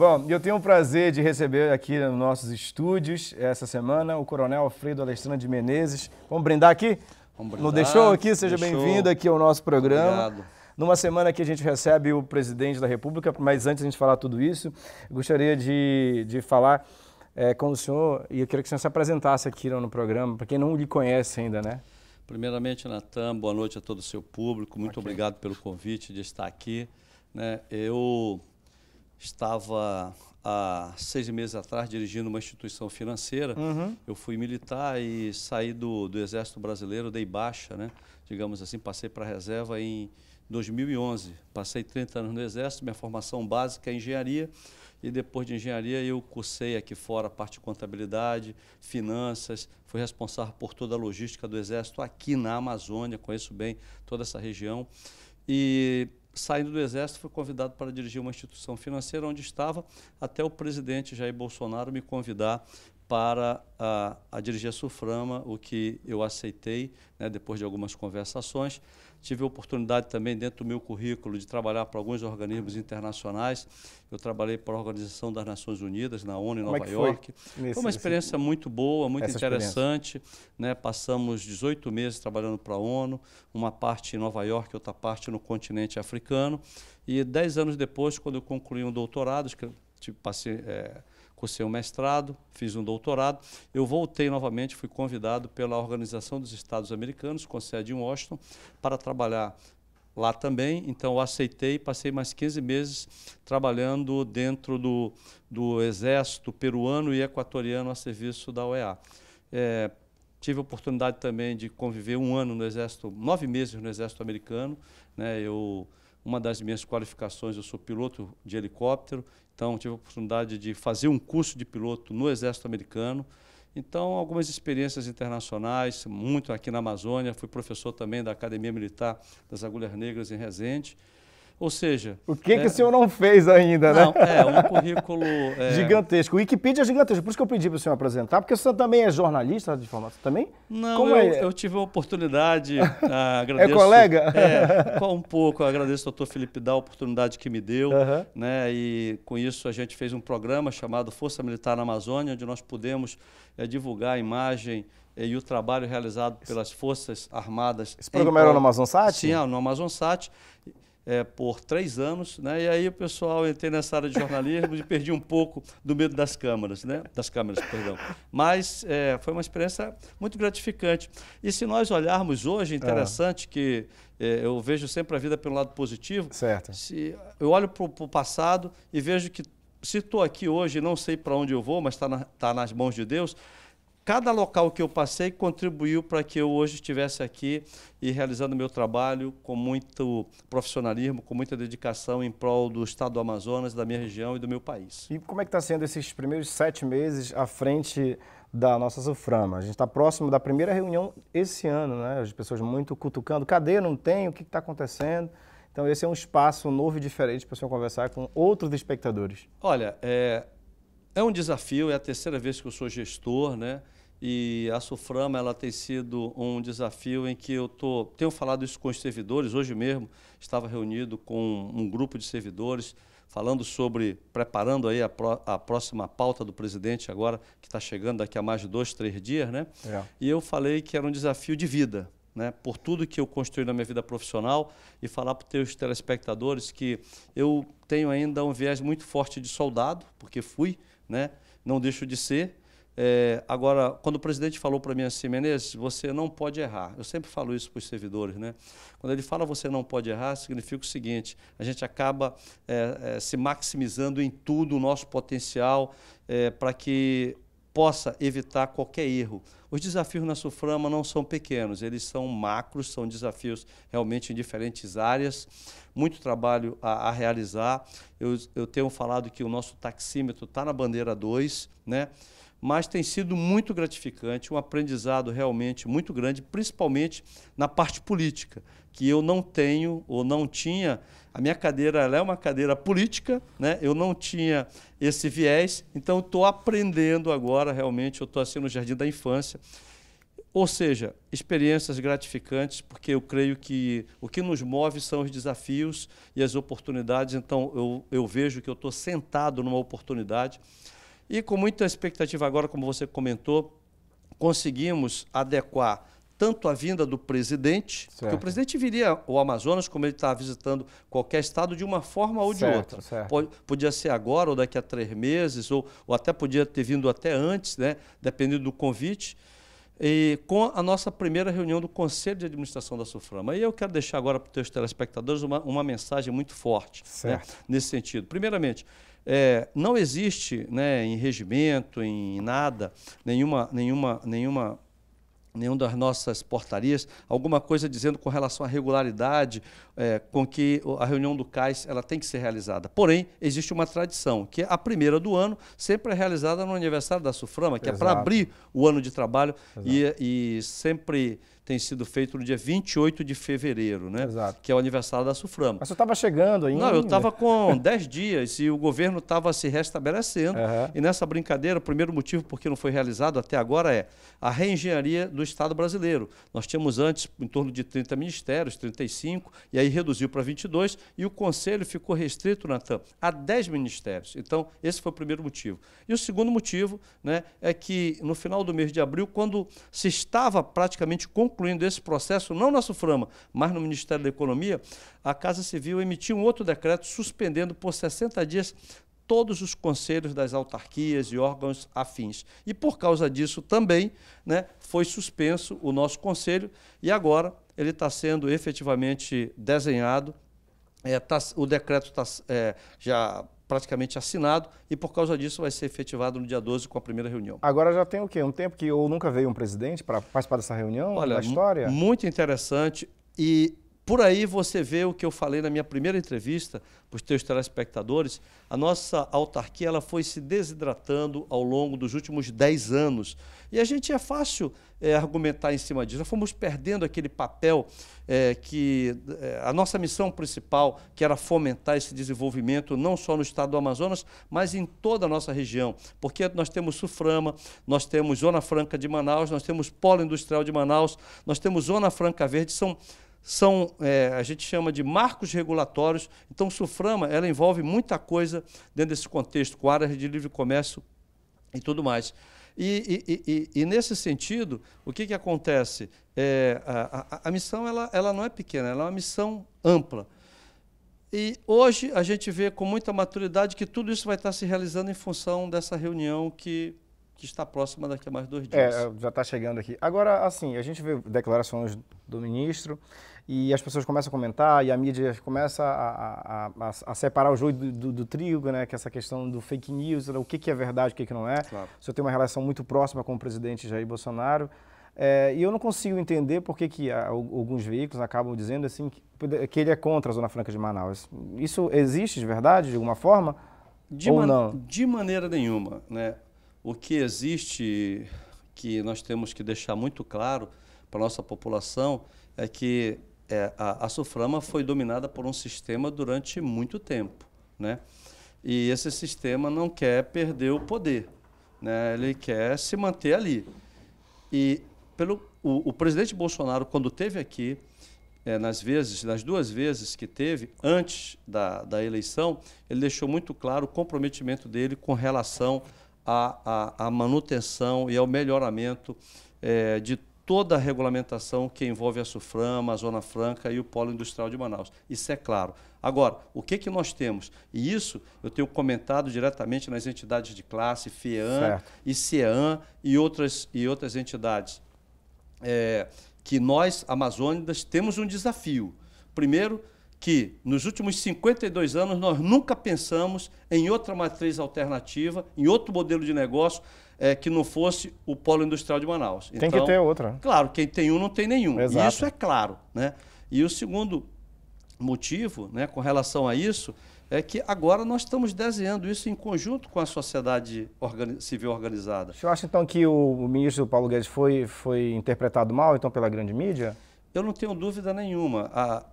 Bom, eu tenho o prazer de receber aqui nos nossos estúdios essa semana o Coronel Alfredo Alexandre de Menezes. Vamos brindar aqui? Vamos brindar. Não deixou aqui? Seja bem-vindo aqui ao nosso programa. Obrigado. Numa semana que a gente recebe o presidente da República, mas antes de a gente falar tudo isso, gostaria de, de falar é, com o senhor e eu queria que o senhor se apresentasse aqui no programa, para quem não lhe conhece ainda, né? Primeiramente, Natan, boa noite a todo o seu público, muito okay. obrigado pelo convite de estar aqui. Né? Eu estava há seis meses atrás dirigindo uma instituição financeira. Uhum. Eu fui militar e saí do, do Exército Brasileiro, dei baixa, né? digamos assim, passei para a reserva em 2011. Passei 30 anos no Exército, minha formação básica é engenharia. E depois de engenharia, eu cursei aqui fora a parte de contabilidade, finanças, fui responsável por toda a logística do Exército aqui na Amazônia, conheço bem toda essa região. E saindo do Exército, fui convidado para dirigir uma instituição financeira onde estava até o presidente Jair Bolsonaro me convidar para a, a dirigir a Suframa, o que eu aceitei, né, depois de algumas conversações. Tive a oportunidade também, dentro do meu currículo, de trabalhar para alguns organismos internacionais. Eu trabalhei para a Organização das Nações Unidas, na ONU, em Como é Nova é York. Nesse, foi uma experiência nesse... muito boa, muito Essa interessante. Né? Passamos 18 meses trabalhando para a ONU, uma parte em Nova York, outra parte no continente africano. E dez anos depois, quando eu concluí um doutorado, que eu passei. É, cursei um mestrado, fiz um doutorado. Eu voltei novamente, fui convidado pela Organização dos Estados Americanos, com sede em Washington, para trabalhar lá também. Então, eu aceitei, passei mais 15 meses trabalhando dentro do, do Exército peruano e equatoriano a serviço da OEA. É, tive a oportunidade também de conviver um ano no Exército, nove meses no Exército americano. Né? Eu uma das minhas qualificações, eu sou piloto de helicóptero, então tive a oportunidade de fazer um curso de piloto no Exército Americano. Então, algumas experiências internacionais, muito aqui na Amazônia, fui professor também da Academia Militar das Agulhas Negras em Resende. Ou seja. O que, é... que o senhor não fez ainda, né? não, né? É, um currículo. É... Gigantesco. O Wikipedia é gigantesco. Por isso que eu pedi para o senhor apresentar, porque o senhor também é jornalista de formação também? Não, eu, é? eu, tive a oportunidade. Ah, agradeço, é colega? É, um pouco. Eu agradeço ao doutor Felipe Dá a oportunidade que me deu. Uhum. Né? E com isso a gente fez um programa chamado Força Militar na Amazônia, onde nós pudemos é, divulgar a imagem é, e o trabalho realizado pelas Forças Armadas. Esse programa era no Amazon Sat? Sim, é, no Amazon Sat é, por três anos, né? E aí o pessoal entrei nessa área de jornalismo e perdi um pouco do medo das câmeras, né? Das câmeras, perdão. Mas é, foi uma experiência muito gratificante. E se nós olharmos hoje, é interessante ah. que é, eu vejo sempre a vida pelo lado positivo. Certo. Se eu olho para o passado e vejo que se estou aqui hoje, não sei para onde eu vou, mas está na, tá nas mãos de Deus cada local que eu passei contribuiu para que eu hoje estivesse aqui e realizando meu trabalho com muito profissionalismo, com muita dedicação em prol do estado do Amazonas, da minha região e do meu país. E como é que está sendo esses primeiros sete meses à frente da nossa Suframa? A gente está próximo da primeira reunião esse ano, né? As pessoas muito cutucando, cadê, não tem, o que está acontecendo? Então esse é um espaço novo e diferente para o senhor conversar com outros espectadores. Olha, é, é um desafio, é a terceira vez que eu sou gestor, né? E a Suframa ela tem sido um desafio em que eu tô, tenho falado isso com os servidores. Hoje mesmo estava reunido com um grupo de servidores falando sobre, preparando aí a, a próxima pauta do presidente agora, que está chegando daqui a mais de dois, três dias, né? É. E eu falei que era um desafio de vida, né? Por tudo que eu construí na minha vida profissional e falar para os teus telespectadores que eu tenho ainda um viés muito forte de soldado, porque fui, né? Não deixo de ser, é, agora, quando o presidente falou para mim assim, Menezes, você não pode errar. Eu sempre falo isso para os servidores, né? Quando ele fala você não pode errar, significa o seguinte: a gente acaba é, é, se maximizando em tudo o nosso potencial é, para que possa evitar qualquer erro. Os desafios na Suframa não são pequenos, eles são macros, são desafios realmente em diferentes áreas, muito trabalho a, a realizar. Eu, eu tenho falado que o nosso taxímetro está na bandeira 2, né? mas tem sido muito gratificante, um aprendizado realmente muito grande, principalmente na parte política, que eu não tenho ou não tinha. A minha cadeira é uma cadeira política, né? eu não tinha esse viés, então estou aprendendo agora realmente, eu estou assim no jardim da infância. Ou seja, experiências gratificantes, porque eu creio que o que nos move são os desafios e as oportunidades, então eu, eu vejo que eu estou sentado numa oportunidade e com muita expectativa agora, como você comentou, conseguimos adequar tanto a vinda do presidente, que porque o presidente viria ao Amazonas, como ele está visitando qualquer estado, de uma forma ou de outra. Certo. Podia ser agora, ou daqui a três meses, ou, ou até podia ter vindo até antes, né? dependendo do convite. E com a nossa primeira reunião do Conselho de Administração da Suframa. E eu quero deixar agora para os teus telespectadores uma, uma mensagem muito forte né? nesse sentido. Primeiramente, é, não existe né, em regimento, em nada, nenhuma, nenhuma, nenhuma nenhuma das nossas portarias, alguma coisa dizendo com relação à regularidade é, com que a reunião do CAIS ela tem que ser realizada. Porém, existe uma tradição, que a primeira do ano sempre é realizada no aniversário da SUFRAMA, que é Exato. é para abrir o ano de trabalho e, e, sempre tem sido feito no dia 28 de fevereiro, né? Exato. Que é o aniversário da Suframa. Mas você estava chegando ainda? Não, eu estava com 10 dias e o governo estava se restabelecendo. Uhum. E nessa brincadeira, o primeiro motivo por que não foi realizado até agora é a reengenharia do Estado brasileiro. Nós tínhamos antes em torno de 30 ministérios, 35, e aí reduziu para 22, e o Conselho ficou restrito, Natan, a 10 ministérios. Então, esse foi o primeiro motivo. E o segundo motivo né, é que no final do mês de abril, quando se estava praticamente concluído, concluindo esse processo, não na SUFRAMA, mas no Ministério da Economia, a Casa Civil emitiu um outro decreto suspendendo por 60 dias todos os conselhos das autarquias e órgãos afins. E por causa disso também né, foi suspenso o nosso conselho e agora ele está sendo efetivamente desenhado. É, tá, o decreto tá, é, já praticamente assinado e por causa disso vai ser efetivado no dia 12 com a primeira reunião. Agora já tem o quê? Um tempo que ou nunca veio um presidente para participar dessa reunião Olha, da história? Muito interessante e por aí você vê o que eu falei na minha primeira entrevista para os teus telespectadores. A nossa autarquia ela foi se desidratando ao longo dos últimos 10 anos. E a gente é fácil é, argumentar em cima disso. Nós fomos perdendo aquele papel é, que é, a nossa missão principal, que era fomentar esse desenvolvimento não só no estado do Amazonas, mas em toda a nossa região. Porque nós temos Suframa, nós temos Zona Franca de Manaus, nós temos Polo Industrial de Manaus, nós temos Zona Franca Verde, são são é, a gente chama de marcos regulatórios. Então, o Suframa ela envolve muita coisa dentro desse contexto, com áreas de livre comércio e tudo mais. E, e, e, e nesse sentido, o que, que acontece? É, a, a, a, missão ela, ela não é pequena, ela é uma missão ampla. E hoje a gente vê com muita maturidade que tudo isso vai estar se realizando em função dessa reunião que que está próxima daqui a mais dois é, dias. É, já está chegando aqui. Agora, assim, a gente vê declarações do ministro e as pessoas começam a comentar e a mídia começa a, a, a, a separar o joio do, do, do, trigo, né? Que é essa questão do fake news, né? o que, que é verdade, o que, que não é. Claro. O senhor tem uma relação muito próxima com o presidente Jair Bolsonaro. É, e eu não consigo entender por que, que ah, alguns veículos acabam dizendo assim que, que ele é contra a Zona Franca de Manaus. Isso existe de verdade, de alguma forma? De, man de maneira nenhuma. Né? O que existe, que nós temos que deixar muito claro para a nossa população, é que é, a, a suframa foi dominada por um sistema durante muito tempo. Né? E esse sistema não quer perder o poder, né? ele quer se manter ali. E pelo, o, o presidente Bolsonaro, quando teve aqui, é, nas vezes, nas duas vezes que teve, antes da, da eleição, ele deixou muito claro o comprometimento dele com relação à, à, à manutenção e ao melhoramento é, de toda a regulamentação que envolve a SUFRAMA, a Zona Franca e o Polo Industrial de Manaus. Isso é claro. Agora, o que, que nós temos? E isso eu tenho comentado diretamente nas entidades de classe, FEAM, ICEAM e outras, e outras entidades. É, que nós, amazônidas, temos um desafio. Primeiro, que nos últimos 52 anos nós nunca pensamos em outra matriz alternativa, em outro modelo de negócio é, que não fosse o polo industrial de Manaus. Tem então, que ter outra. Claro, quem tem um não tem nenhum. Exato. Isso é claro. Né? E o segundo motivo né, com relação a isso é que agora nós estamos desenhando isso em conjunto com a sociedade organi civil organizada. O senhor acha então que o, ministro Paulo Guedes foi, foi interpretado mal então pela grande mídia? Eu não tenho dúvida nenhuma. A,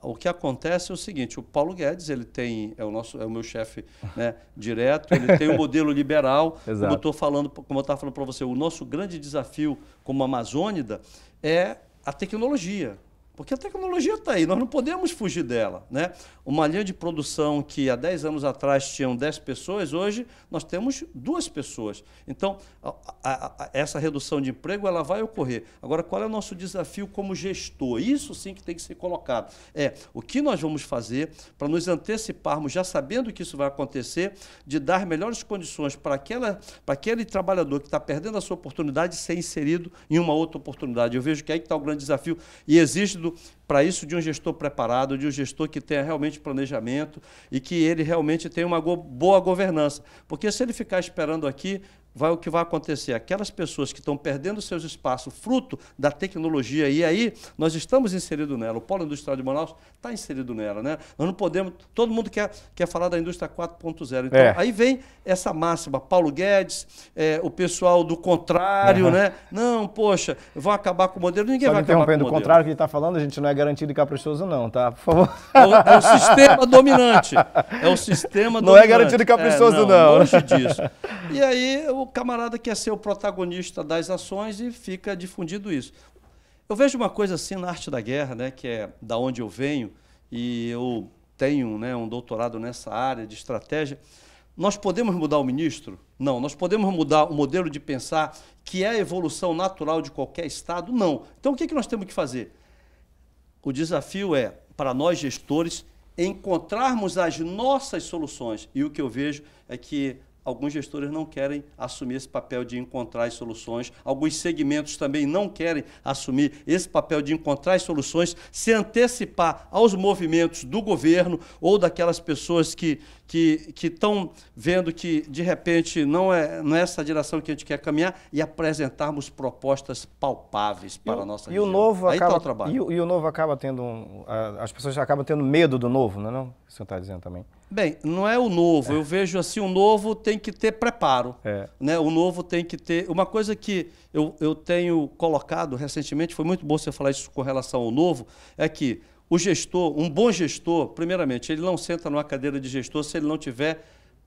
o que acontece é o seguinte: o Paulo Guedes ele tem é o nosso é o meu chefe né, direto. Ele tem o um modelo liberal. como eu estou falando, como eu estava falando para você, o nosso grande desafio como amazônida é a tecnologia. Porque a tecnologia está aí, nós não podemos fugir dela. Né? Uma linha de produção que há 10 anos atrás tinham 10 pessoas, hoje nós temos duas pessoas. Então, a, a, a, essa redução de emprego ela vai ocorrer. Agora, qual é o nosso desafio como gestor? Isso sim que tem que ser colocado. É o que nós vamos fazer para nos anteciparmos, já sabendo que isso vai acontecer, de dar melhores condições para, para aquele trabalhador que está perdendo a sua oportunidade ser inserido em uma outra oportunidade. Eu vejo que é aí está o grande desafio e existe do para isso de um gestor preparado, de um gestor que tenha realmente planejamento e que ele realmente tenha uma boa governança. Porque se ele ficar esperando aqui, vai o que vai acontecer? Aquelas pessoas que estão perdendo seus espaços fruto da tecnologia, e aí nós estamos inseridos nela. O Polo Industrial de Manaus está inserido nela, né? Nós não podemos. Todo mundo quer, quer falar da indústria 4.0. Então, é. aí vem essa máxima, Paulo Guedes, é, o pessoal do contrário, uhum. né? Não, poxa, vão acabar com o modelo. Ninguém Só vai acabar com o modelo. Do contrário que ele está falando, a gente não é garantido e caprichoso, não, tá? Por favor. É o, é o sistema dominante. É o sistema não é dominante. Não é garantido e caprichoso, é, não, não. Longe disso. E aí, o camarada quer é ser o protagonista das ações e fica difundido isso. Eu vejo uma coisa assim na arte da guerra, né, que é da onde eu venho, e eu tenho né, um doutorado nessa área de estratégia. Nós podemos mudar o ministro? Não. Nós podemos mudar o modelo de pensar, que é a evolução natural de qualquer Estado? Não. Então, o que, é que nós temos que fazer? O desafio é, para nós gestores, encontrarmos as nossas soluções. E o que eu vejo é que Alguns gestores não querem assumir esse papel de encontrar as soluções, alguns segmentos também não querem assumir esse papel de encontrar as soluções, se antecipar aos movimentos do governo ou daquelas pessoas que que estão vendo que, de repente, não é nessa é direção que a gente quer caminhar e apresentarmos propostas palpáveis para e, a nossa e região. O novo Aí acaba, tá o trabalho. E, e, o novo acaba tendo. Um, as pessoas acabam tendo medo do novo, né, não é? Não? O que o senhor está dizendo também. Bem, não é o novo. É. Eu vejo assim, o novo tem que ter preparo. É. Né? O novo tem que ter. Uma coisa que eu, eu tenho colocado recentemente, foi muito bom você falar isso com relação ao novo, é que o gestor, um bom gestor, primeiramente, ele não senta numa cadeira de gestor se ele não tiver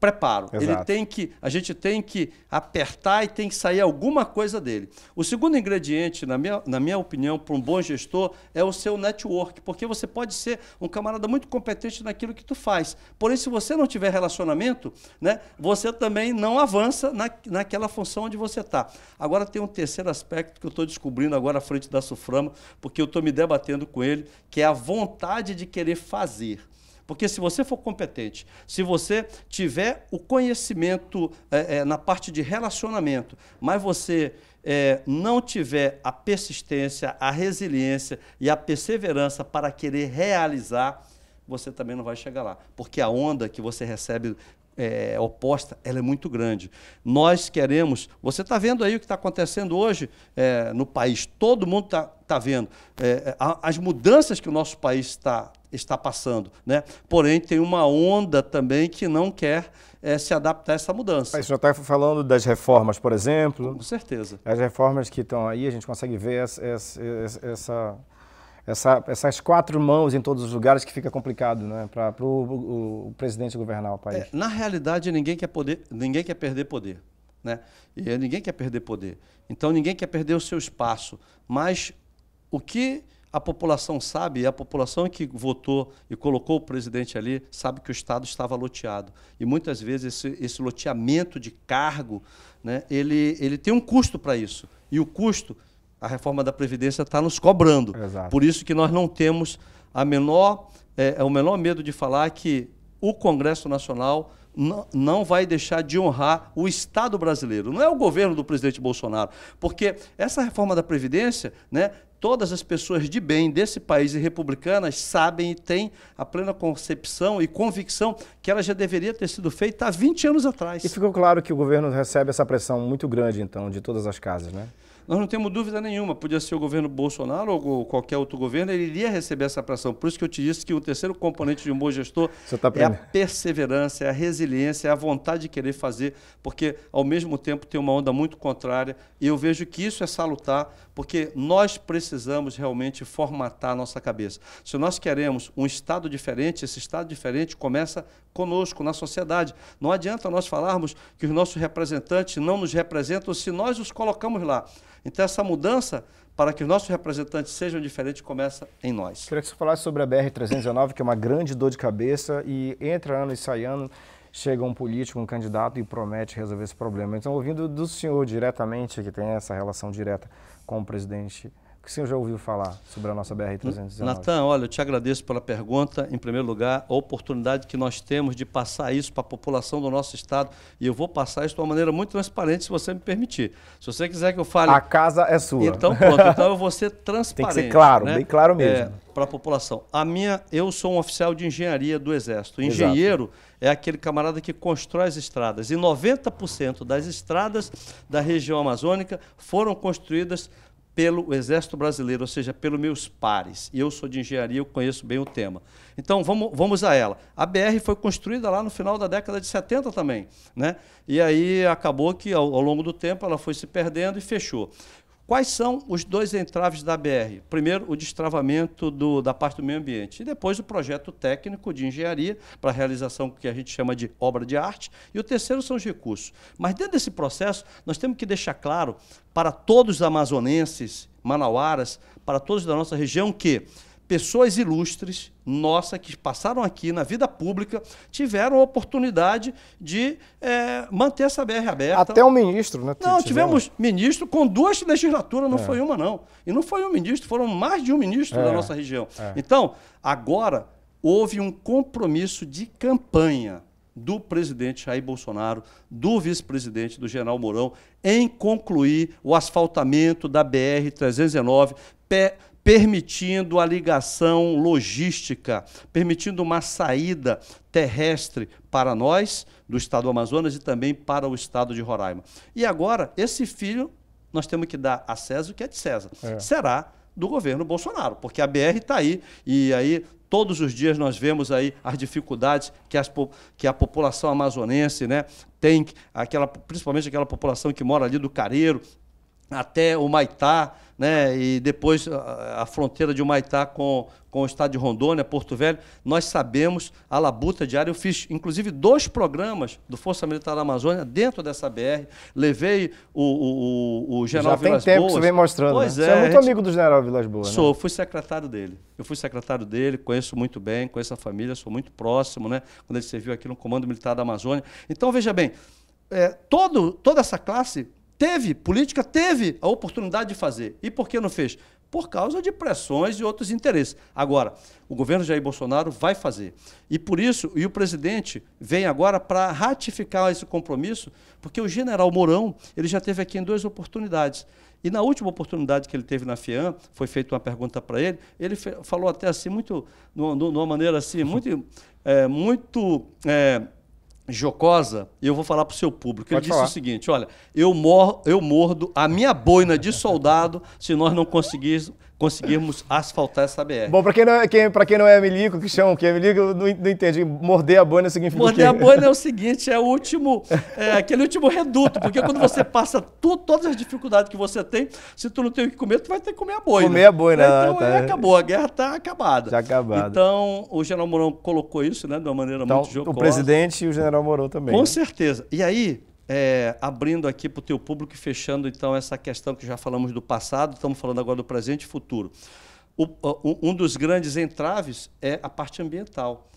preparo. Exato. Ele tem que, a gente tem que apertar e tem que sair alguma coisa dele. O segundo ingrediente, na minha, na minha opinião, para um bom gestor é o seu network, porque você pode ser um camarada muito competente naquilo que tu faz. Porém, se você não tiver relacionamento, né, você também não avança na, naquela função onde você está. Agora tem um terceiro aspecto que eu estou descobrindo agora à frente da Suframa, porque eu estou me debatendo com ele, que é a vontade de querer fazer. Porque se você for competente, se você tiver o conhecimento é, é, na parte de relacionamento, mas você é, não tiver a persistência, a resiliência e a perseverança para querer realizar, você também não vai chegar lá. Porque a onda que você recebe é, oposta, ela é muito grande. Nós queremos, você está vendo aí o que está acontecendo hoje é, no país, todo mundo está tá vendo é, as mudanças que o nosso país está está passando. Né? Porém, tem uma onda também que não quer é, se adaptar a essa mudança. Mas o senhor está falando das reformas, por exemplo? Com certeza. As reformas que estão aí, a gente consegue ver essa, essa, essa, essas quatro mãos em todos os lugares que fica complicado né, para o, o, presidente governar o país. É, na realidade, ninguém quer, poder, ninguém quer perder poder. Né? E eh, ninguém quer perder poder. Então, ninguém quer perder o seu espaço. Mas o que a população sabe, e a população que votou e colocou o presidente ali, sabe que o Estado estava loteado. E muitas vezes esse, esse loteamento de cargo, né, ele, ele tem um custo para isso. E o custo, a reforma da Previdência está nos cobrando. Exato. Por isso que nós não temos a menor, é, é o menor medo de falar que o Congresso Nacional não vai deixar de honrar o Estado brasileiro. Não é o governo do presidente Bolsonaro. Porque essa reforma da Previdência, né, todas as pessoas de bem desse país e republicanas sabem e têm a plena concepção e convicção que ela já deveria ter sido feita há 20 anos atrás. E ficou claro que o governo recebe essa pressão muito grande, então, de todas as casas, né? nós não temos dúvida nenhuma, podia ser o governo Bolsonaro ou qualquer outro governo, ele iria receber essa pressão. Por isso que eu te disse que o terceiro componente de um bom gestor tá é a perseverança, é a resiliência, é a vontade de querer fazer, porque ao mesmo tempo tem uma onda muito contrária, e eu vejo que isso é salutar, porque nós precisamos realmente formatar a nossa cabeça. Se nós queremos um Estado diferente, esse Estado diferente começa conosco, na sociedade. Não adianta nós falarmos que os nossos representantes não nos representam se nós os colocamos lá. Então, essa mudança para que os nossos representantes sejam diferentes começa em nós. Queria que você falasse sobre a BR-319, que é uma grande dor de cabeça e entra ano e sai ano chega um político, um candidato e promete resolver esse problema. Então, ouvindo do senhor diretamente, que tem essa relação direta com o presidente, o que o senhor já ouviu falar sobre a nossa BR-319? Natan, olha, eu te agradeço pela pergunta. Em primeiro lugar, a oportunidade que nós temos de passar isso para a população do nosso Estado. E eu vou passar isso de uma maneira muito transparente, se você me permitir. Se você quiser que eu fale... A casa é sua. Então, pronto. Então, eu vou ser transparente. Né? Tem que ser claro, né? bem claro mesmo. É, para a população. A minha... Eu sou um oficial de engenharia do Exército. Engenheiro... Exato é aquele camarada que constrói as estradas. E 90% das estradas da região amazônica foram construídas pelo Exército Brasileiro, ou seja, pelos meus pares. E eu sou de engenharia, eu conheço bem o tema. Então, vamos, vamos a ela. A BR foi construída lá no final da década de 70 também. Né? E aí acabou que, ao, ao longo do tempo, ela foi se perdendo e fechou. Quais são os dois entraves da BR? Primeiro, o destravamento do, da parte do meio ambiente, e depois o projeto técnico de engenharia para a realização que a gente chama de obra de arte, e o terceiro são os recursos. Mas dentro desse processo, nós temos que deixar claro para todos os amazonenses, manauaras, para todos da nossa região que pessoas ilustres, nossa, que passaram aqui na vida pública, tiveram a oportunidade de é, manter essa BR aberta. Até um ministro, né? Não, tivemos, né? ministro com duas legislaturas, não é. foi uma, não. E não foi um ministro, foram mais de um ministro é. da nossa região. É. Então, agora houve um compromisso de campanha do presidente Jair Bolsonaro, do vice-presidente do General Mourão, em concluir o asfaltamento da BR-309, permitindo a ligação logística, permitindo uma saída terrestre para nós do estado do Amazonas e também para o estado de Roraima. E agora, esse filho, nós temos que dar a César o que é de César. É. Será do governo Bolsonaro, porque a BR está aí e aí todos os dias nós vemos aí as dificuldades que, as, que a população amazonense né, tem, aquela, principalmente aquela população que mora ali do Careiro, até o Maitá, né? e depois a, a fronteira de Humaitá com, com o estado de Rondônia, Porto Velho, nós sabemos a labuta diária. Eu fiz, inclusive, dois programas do Força Militar da Amazônia dentro dessa BR. Levei o, o, o, o general Já Vilas Boas. Já tem tempo que você vem mostrando. Pois né? é. Você é, é muito gente... amigo do general Vilas Boas, Sou, né? fui secretário dele. Eu fui secretário dele, conheço muito bem, conheço a família, sou muito próximo, né? Quando ele serviu aqui no Comando Militar da Amazônia. Então, veja bem, é, todo, toda essa classe teve, política teve a oportunidade de fazer. E por que não fez? Por causa de pressões e outros interesses. Agora, o governo Jair Bolsonaro vai fazer. E por isso, e o presidente vem agora para ratificar esse compromisso, porque o general Mourão, ele já teve aqui em duas oportunidades. E na última oportunidade que ele teve na FIAM, foi feita uma pergunta para ele, ele falou até assim, muito, numa maneira assim, muito, é, muito é, jocosa, eu vou falar para o seu público. Ele disse o seguinte: olha, eu, mor eu mordo a minha boina de soldado se nós não conseguirmos conseguirmos asfaltar essa BR. Bom, para quem, não, é, quem, quem não é milico, que chama, quem é milico não, não entende, morder a boina é significa Morder a boina é o seguinte, é o último, é aquele último reduto, porque quando você passa tu, todas as dificuldades que você tem, se tu não tem o que comer, tu vai ter que comer a boina. Né? Comer a boina. Né? Então, tá... é, acabou, a guerra está acabada. Já tá acabada. Então, o general Mourão colocou isso né, de uma maneira então, muito jocosa. o presidente e o general Mourão também. Com né? certeza. E aí, é, abrindo aqui para o teu público e fechando então essa questão que já falamos do passado, estamos falando agora do presente e futuro. O, um dos grandes entraves é a parte ambiental.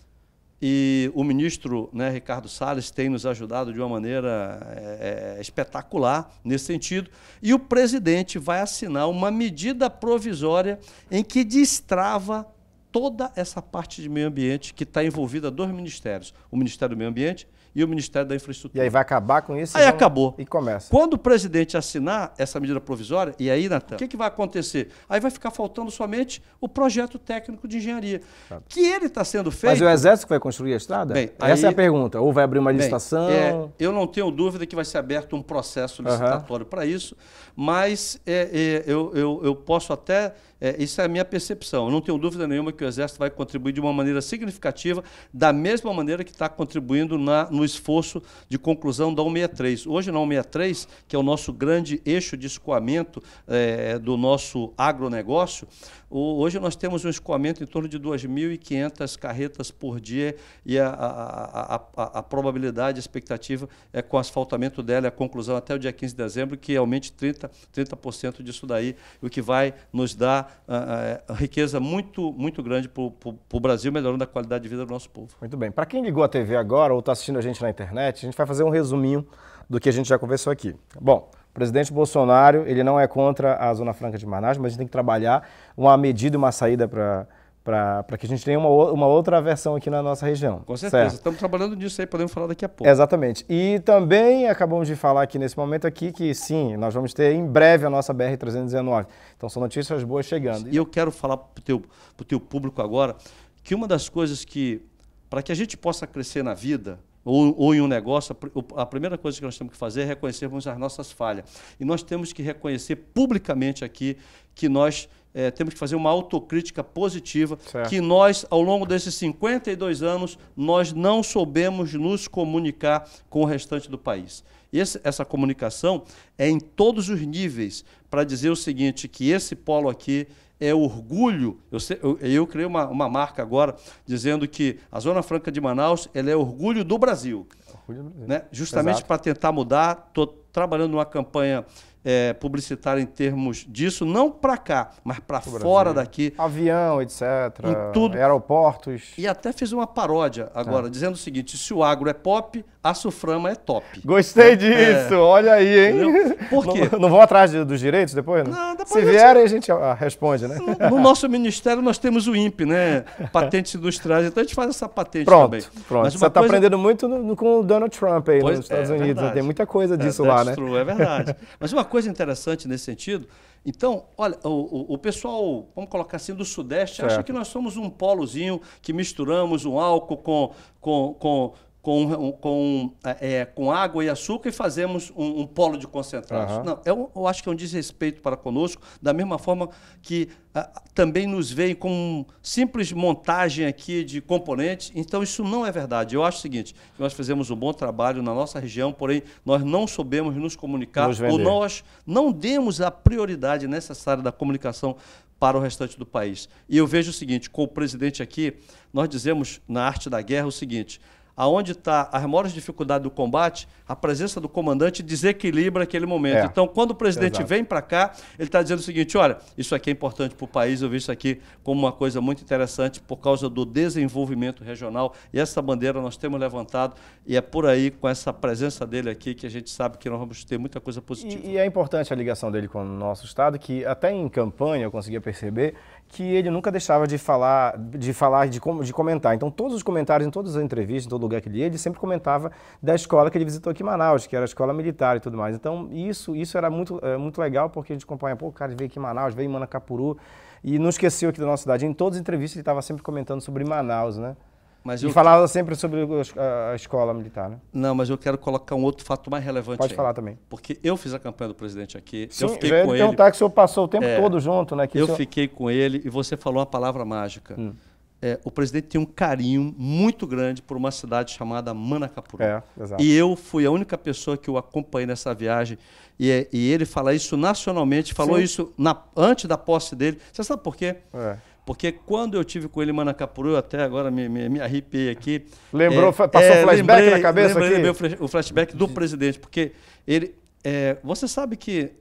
E o ministro né, Ricardo Salles tem nos ajudado de uma maneira é, é, espetacular nesse sentido. E o presidente vai assinar uma medida provisória em que destrava toda essa parte de meio ambiente que está envolvida dois ministérios: o Ministério do Meio Ambiente e o Ministério da Infraestrutura. E aí vai acabar com isso? Aí acabou. E começa. Quando o presidente assinar essa medida provisória, e aí, Natan, o que, que vai acontecer? Aí vai ficar faltando somente o projeto técnico de engenharia, tá. que ele está sendo feito... Mas o Exército vai construir a estrada? Bem, Essa aí... é a pergunta. Ou vai abrir uma licitação? Bem, é, eu não tenho dúvida que vai ser aberto um processo licitatório uhum. para isso, mas é, é, eu, eu, eu posso até é, isso é a minha percepção. Eu não tenho dúvida nenhuma que o Exército vai contribuir de uma maneira significativa, da mesma maneira que está contribuindo na, no esforço de conclusão da 163. Hoje, na 163, que é o nosso grande eixo de escoamento é, do nosso agronegócio, hoje nós temos um escoamento em torno de 2.500 carretas por dia e a, a, a, a, probabilidade, a expectativa é com o asfaltamento dela, é a conclusão até o dia 15 de dezembro, que aumente 30%, 30 disso daí, o que vai nos dar uh, uh, riqueza muito, muito grande para o Brasil, melhorando a qualidade de vida do nosso povo. Muito bem. Para quem ligou a TV agora ou está assistindo a gente na internet, a gente vai fazer um resuminho do que a gente já conversou aqui. Bom, presidente Bolsonaro, ele não é contra a Zona Franca de Manaus, mas a gente tem que trabalhar uma medida, uma saída para para que a gente tenha uma, uma outra versão aqui na nossa região. Com certeza, certo? estamos trabalhando nisso aí, podemos falar daqui a pouco. Exatamente. E também acabamos de falar aqui nesse momento aqui que sim, nós vamos ter em breve a nossa BR-319. Então são notícias boas chegando. E eu quero falar para o teu, pro teu público agora que uma das coisas que, para que a gente possa crescer na vida, ou, ou, em um negócio, a primeira coisa que nós temos que fazer é reconhecermos as nossas falhas. E nós temos que reconhecer publicamente aqui que nós é, temos que fazer uma autocrítica positiva, certo. que nós, ao longo desses 52 anos, nós não soubemos nos comunicar com o restante do país. Esse, essa comunicação é em todos os níveis, para dizer o seguinte, que esse polo aqui é orgulho. Eu, eu, eu criei uma, uma marca agora dizendo que a Zona Franca de Manaus ela é orgulho do Brasil. Orgulho do Brasil. Né? Justamente para tentar mudar, estou trabalhando numa campanha é, publicitária em termos disso, não para cá, mas para fora Brasil. daqui. Avião, etc. Em tudo. Aeroportos. E até fiz uma paródia agora, é. dizendo o seguinte: se o agro é pop, a Suframa é top. Gostei né? é. disso, é. olha aí, hein? Por quê? Não, não vão atrás dos direitos depois? Não, depois Se vierem, a gente ah, responde, né? No, no, nosso ministério nós temos o INPE, né? Patentes industriais, então a gente faz essa patente pronto, também. Pronto, Mas Você está coisa... aprendendo muito no, no, com o Donald Trump aí pois, nos Estados é, é Unidos, né? verdade. tem muita coisa é, disso é, lá, né? True, é verdade. Mas uma coisa interessante nesse sentido, então, olha, o, o, o, pessoal, vamos colocar assim, do Sudeste, certo. acha que nós somos um polozinho que misturamos um álcool com, com, com, com, com, é, é, com água e açúcar e fazemos um, um polo de concentrados. Uhum. Não, eu, é eu, acho que é um desrespeito para conosco, da mesma forma que ah, também nos veem como simples montagem aqui de componentes. Então, isso não é verdade. Eu acho o seguinte: nós fizemos um bom trabalho na nossa região, porém, nós não soubemos nos comunicar nos ou nós não demos a prioridade necessária da comunicação para o restante do país. E eu vejo o seguinte: com o presidente aqui, nós dizemos na arte da guerra o seguinte aonde está as maiores dificuldades do combate, a presença do comandante desequilibra aquele momento. É. Então, quando o presidente Exato. vem para cá, ele está dizendo o seguinte: olha, isso aqui é importante para o país, eu vi isso aqui como uma coisa muito interessante por causa do desenvolvimento regional. E essa bandeira nós temos levantado, e é por aí, com essa presença dele aqui, que a gente sabe que nós vamos ter muita coisa positiva. E, e é importante a ligação dele com o nosso Estado, que até em campanha eu conseguia perceber que ele nunca deixava de falar, de falar, de, com, de comentar. Então, todos os comentários, em todas as entrevistas, em todo lugar que ele ia, ele sempre comentava da escola que ele visitou aqui em Manaus, que era a escola militar e tudo mais. Então, isso, isso era muito, é, muito legal, porque a gente acompanha, pô, o cara veio aqui em Manaus, veio em Manacapuru, e não esqueceu aqui da nossa cidade. Em todas as entrevistas, ele estava sempre comentando sobre Manaus, né? Mas e eu... falava sempre sobre a escola militar, né? Não, mas eu quero colocar um outro fato mais relevante. Pode aí, falar também. Porque eu fiz a campanha do presidente aqui. Sim, eu fiquei com ele. perguntar que o senhor passou o tempo é, todo junto, né? eu senhor... fiquei com ele e você falou uma palavra mágica. Hum. É, o presidente tem um carinho muito grande por uma cidade chamada Manacapuru. É, e eu fui a única pessoa que o acompanhei nessa viagem. E, é, e ele fala isso nacionalmente, falou Sim. isso na, antes da posse dele. Você sabe por quê? É. Porque quando eu tive com ele em Manacapuru, eu até agora me, me, me arrepiei aqui. Lembrou, é, passou é, flashback lembrei, na cabeça lembrei, aqui? Lembrei o flashback do presidente, porque ele... É, você sabe que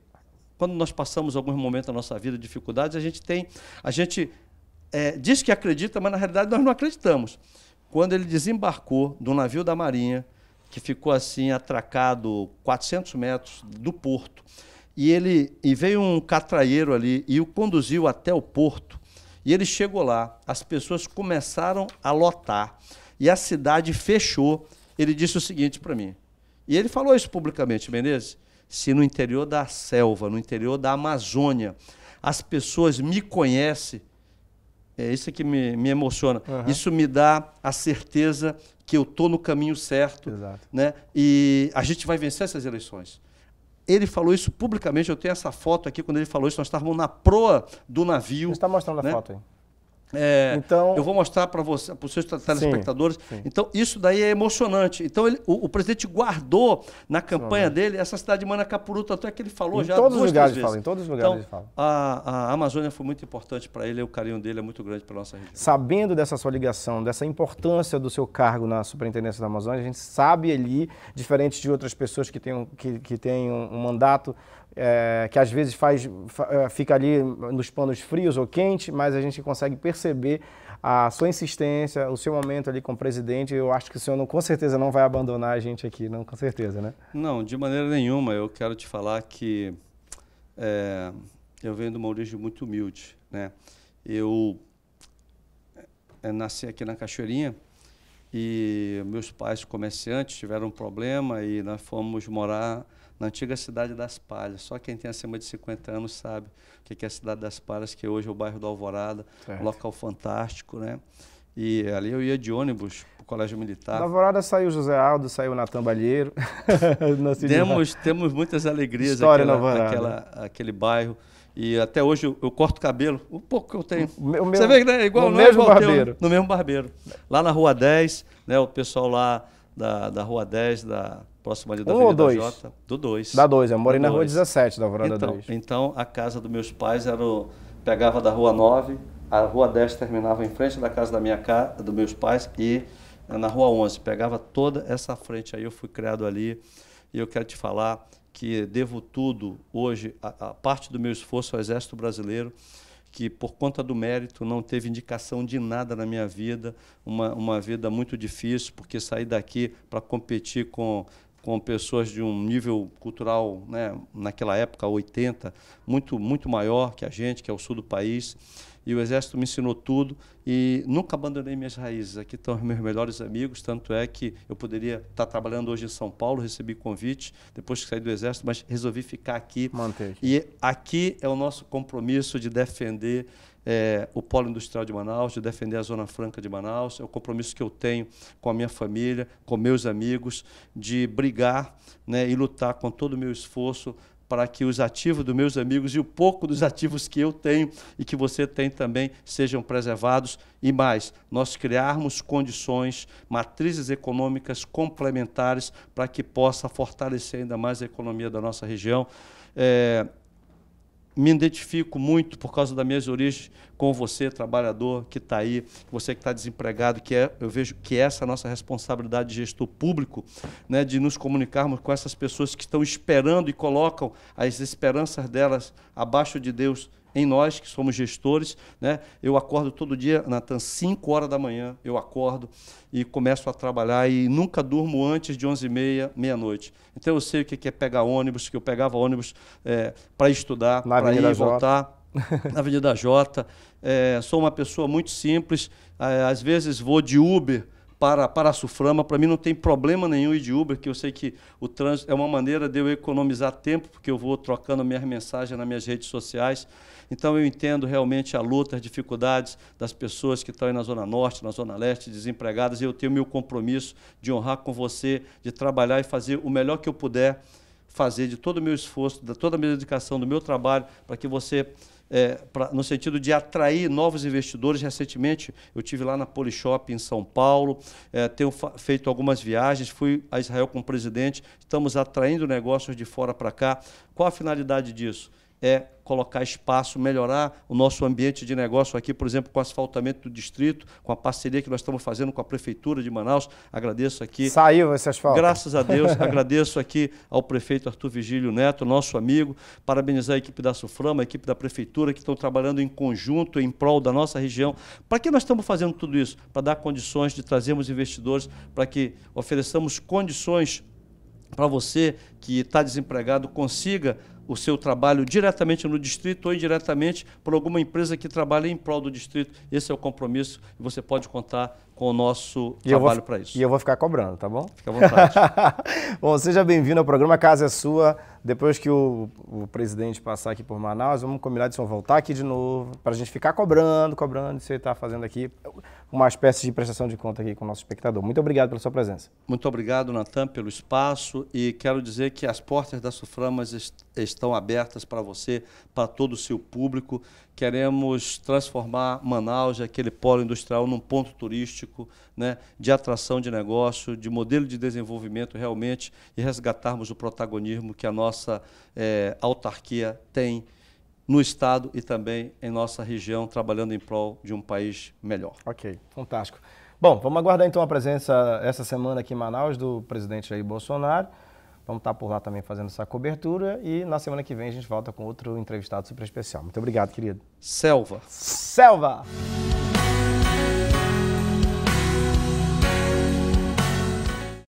quando nós passamos alguns momentos da nossa vida, dificuldades, a gente tem... A gente é, diz que acredita, mas na realidade nós não acreditamos. Quando ele desembarcou do navio da Marinha, que ficou assim atracado 400 metros do porto, e ele e veio um catraieiro ali e o conduziu até o porto. E ele chegou lá, as pessoas começaram a lotar e a cidade fechou. Ele disse o seguinte para mim, e ele falou isso publicamente, Menezes: se no interior da selva, no interior da Amazônia, as pessoas me conhecem, é isso que me, me emociona. Uhum. Isso me dá a certeza que eu estou no caminho certo. Exato. Né? E a gente vai vencer essas eleições. Ele falou isso publicamente, eu tenho essa foto aqui, quando ele falou isso, nós estávamos na proa do navio. Você está mostrando né? a foto aí. É, então, eu vou mostrar para você, para os seus telespectadores. Sim, sim. Então, isso daí é emocionante. Então, ele, o, o, presidente guardou na campanha dele essa cidade de Manacapuru, tanto é que ele falou em já todos duas, os lugares fala, Em todos os lugares então, ele fala. A, a Amazônia foi muito importante para ele, o carinho dele é muito grande para nossa região. Sabendo dessa sua ligação, dessa importância do seu cargo na Superintendência da Amazônia, a gente sabe ali, diferente de outras pessoas que têm um, que, que têm um, um mandato é, que às vezes faz, é, fica ali nos panos frios ou quentes, mas a gente consegue perceber a sua insistência, o seu momento ali com o presidente. Eu acho que o senhor não, com certeza não vai abandonar a gente aqui, não com certeza, né? Não, de maneira nenhuma. Eu quero te falar que é, eu venho de uma origem muito humilde, né? Eu é, nasci aqui na Cachoeirinha e meus pais comerciantes tiveram um problema e nós fomos morar na antiga Cidade das Palhas. Só quem tem acima de 50 anos sabe o que é a Cidade das Palhas, que hoje é o bairro do Alvorada, certo. local fantástico, né? E ali eu ia de ônibus para o Colégio Militar. Da Alvorada saiu José Aldo, saiu Natan Balheiro. temos, temos muitas alegrias História aquela, aquela, aquele bairro. E até hoje eu, eu corto cabelo, o pouco que eu tenho. Meu, Você vê que né, igual, no não mesmo é igual barbeiro. Teu, no mesmo barbeiro. Lá na Rua 10, né, o pessoal lá da, da Rua 10, da, próximo ali da um Avenida dois? Do 2. Da 2, eu morei do na dois. rua 17 da Varanda então, 2. Então, a casa dos meus pais era o, pegava da rua 9, a rua 10 terminava em frente da casa da minha casa, dos meus pais e eh, na rua 11, pegava toda essa frente aí, eu fui criado ali. E eu quero te falar que devo tudo hoje, a, a parte do meu esforço ao Exército Brasileiro, que por conta do mérito não teve indicação de nada na minha vida, uma, uma vida muito difícil, porque sair daqui para competir com com pessoas de um nível cultural, né, naquela época, 80, muito, muito maior que a gente, que é o sul do país. E o Exército me ensinou tudo e nunca abandonei minhas raízes. Aqui estão meus melhores amigos, tanto é que eu poderia estar trabalhando hoje em São Paulo, recebi convite depois que saí do Exército, mas resolvi ficar aqui. Manter. Aqui. E aqui é o nosso compromisso de defender é, o polo industrial de Manaus, de defender a Zona Franca de Manaus. É o compromisso que eu tenho com a minha família, com meus amigos, de brigar né, e lutar com todo o meu esforço para que os ativos dos meus amigos e o pouco dos ativos que eu tenho e que você tem também sejam preservados e mais, nós criarmos condições, matrizes econômicas complementares para que possa fortalecer ainda mais a economia da nossa região. É, me identifico muito por causa das minhas origens com você, trabalhador que está aí, você que está desempregado, que é, eu vejo que é essa é a nossa responsabilidade de gestor público, né, de nos comunicarmos com essas pessoas que estão esperando e colocam as esperanças delas abaixo de Deus em nós que somos gestores. Né? Eu acordo todo dia, Natan, 5 horas da manhã, eu acordo e começo a trabalhar e nunca durmo antes de 11h30, meia-noite. Então eu sei o que é pegar ônibus, que eu pegava ônibus é, para estudar, para ir e voltar. na Avenida Jota. É, sou uma pessoa muito simples. É, às vezes vou de Uber para, para a Suframa. Para mim não tem problema nenhum ir de Uber, que eu sei que o trânsito é uma maneira de eu economizar tempo, porque eu vou trocando minhas mensagens nas minhas redes sociais. Então eu entendo realmente a luta, as dificuldades das pessoas que estão aí na Zona Norte, na Zona Leste, desempregadas, e eu tenho meu compromisso de honrar com você, de trabalhar e fazer o melhor que eu puder, fazer de todo o meu esforço, de toda a minha dedicação, do meu trabalho, para que você é, pra, no sentido de atrair novos investidores. Recentemente, eu tive lá na Polishop, em São Paulo, é, tenho feito algumas viagens, fui a Israel com o presidente, estamos atraindo negócios de fora para cá. Qual a finalidade disso? é colocar espaço, melhorar o nosso ambiente de negócio aqui, por exemplo, com o asfaltamento do distrito, com a parceria que nós estamos fazendo com a Prefeitura de Manaus. Agradeço aqui. Saiu esse asfalto. Graças a Deus. agradeço aqui ao prefeito Arthur Vigílio Neto, nosso amigo. Parabenizar a equipe da Suframa, a equipe da Prefeitura, que estão trabalhando em conjunto, em prol da nossa região. Para que nós estamos fazendo tudo isso? Para dar condições de trazermos investidores, para que ofereçamos condições para você que está desempregado consiga o seu trabalho diretamente no distrito ou indiretamente por alguma empresa que trabalha em prol do distrito. Esse é o compromisso e você pode contar com o nosso e trabalho para isso. E eu vou ficar cobrando, tá bom? Fica à vontade. bom, seja bem-vindo ao programa Casa é Sua. Depois que o, o, presidente passar aqui por Manaus, vamos combinar de só voltar aqui de novo para a gente ficar cobrando, cobrando. Você está fazendo aqui uma espécie de prestação de conta aqui com o nosso espectador. Muito obrigado pela sua presença. Muito obrigado, Natan, pelo espaço e quero dizer que as portas da Suframas est estão abertas para você, para todo o seu público. Queremos transformar Manaus, aquele polo industrial, num ponto turístico né, de atração de negócio, de modelo de desenvolvimento realmente e resgatarmos o protagonismo que a nossa eh, autarquia tem no Estado e também em nossa região, trabalhando em prol de um país melhor. Ok, fantástico. Bom, vamos aguardar então a presença essa semana aqui em Manaus do presidente Jair Bolsonaro. Vamos estar por lá também fazendo essa cobertura e na semana que vem a gente volta com outro entrevistado super especial. Muito obrigado, querido. Selva. Selva!